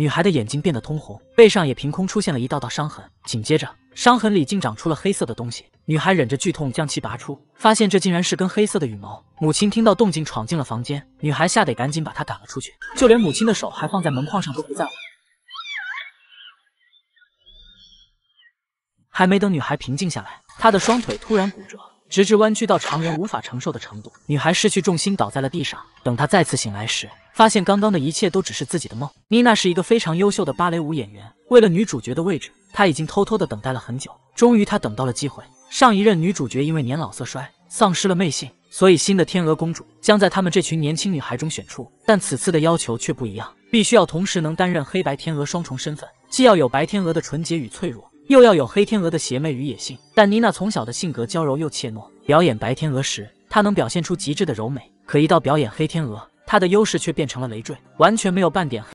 女孩的眼睛变得通红，背上也凭空出现了一道道伤痕。紧接着，伤痕里竟长出了黑色的东西。女孩忍着剧痛将其拔出，发现这竟然是根黑色的羽毛。母亲听到动静闯进了房间，女孩吓得赶紧把她赶了出去，就连母亲的手还放在门框上都不在乎。还没等女孩平静下来，她的双腿突然骨折，直至弯曲到常人无法承受的程度。女孩失去重心倒在了地上。等她再次醒来时，发现刚刚的一切都只是自己的梦。妮娜是一个非常优秀的芭蕾舞演员，为了女主角的位置，她已经偷偷的等待了很久。终于，她等到了机会。上一任女主角因为年老色衰，丧失了媚性，所以新的天鹅公主将在他们这群年轻女孩中选出。但此次的要求却不一样，必须要同时能担任黑白天鹅双重身份，既要有白天鹅的纯洁与脆弱，又要有黑天鹅的邪魅与野性。但妮娜从小的性格娇柔又怯懦，表演白天鹅时，她能表现出极致的柔美，可一到表演黑天鹅。他的优势却变成了累赘，完全没有半点。